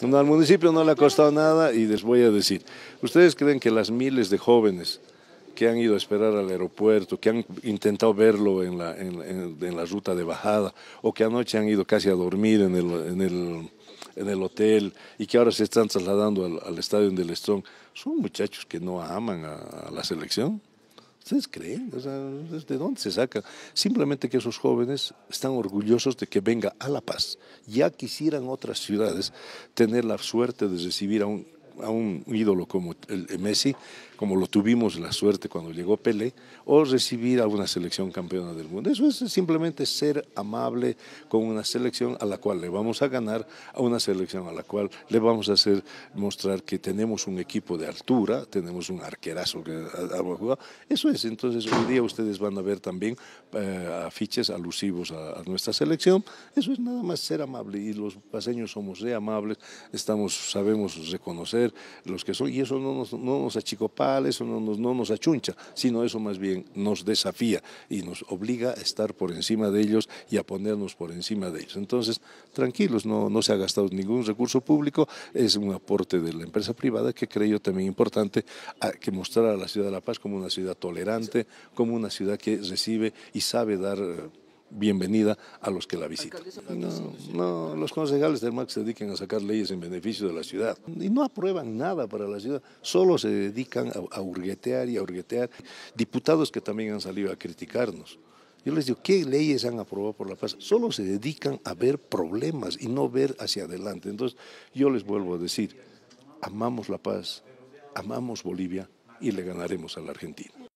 No, al municipio no le ha costado nada y les voy a decir, ¿ustedes creen que las miles de jóvenes que han ido a esperar al aeropuerto, que han intentado verlo en la, en, la ruta de bajada o que anoche han ido casi a dormir en el, hotel y que ahora se están trasladando al, estadio en Del son muchachos que no aman a la selección? ¿Ustedes creen? ¿De dónde se saca? Simplemente que esos jóvenes están orgullosos de que venga a La Paz. Ya quisieran otras ciudades tener la suerte de recibir a un a un ídolo como Messi, como lo tuvimos la suerte cuando llegó Pelé, o recibir a una selección campeona del mundo. Eso es simplemente ser amable con una selección a la cual le vamos a ganar, a una selección a la cual le vamos a hacer mostrar que tenemos un equipo de altura, tenemos un arquerazo que ha Eso es, entonces hoy día ustedes van a ver también eh, afiches alusivos a, nuestra selección. Eso es nada más ser amable y los paseños somos de amables, estamos, sabemos reconocer los que son, y eso no nos, no nos achicopala, eso no nos, no nos achuncha, sino eso más bien nos desafía y nos obliga a estar por encima de ellos y a ponernos por encima de ellos. Entonces, tranquilos, no, no se ha gastado ningún recurso público, es un aporte de la empresa privada que creo yo también importante que mostrar a la ciudad de La Paz como una ciudad tolerante, como una ciudad que recibe y sabe dar eh, bienvenida a los que la visitan. No, no, los concejales del MAC se dedican a sacar leyes en beneficio de la ciudad y no aprueban nada para la ciudad, solo se dedican a, a hurguetear y a hurguetear. Diputados que también han salido a criticarnos. Yo les digo, ¿qué leyes han aprobado por la paz? Solo se dedican a ver problemas y no ver hacia adelante. Entonces, yo les vuelvo a decir, amamos la paz, amamos Bolivia y le ganaremos a la Argentina.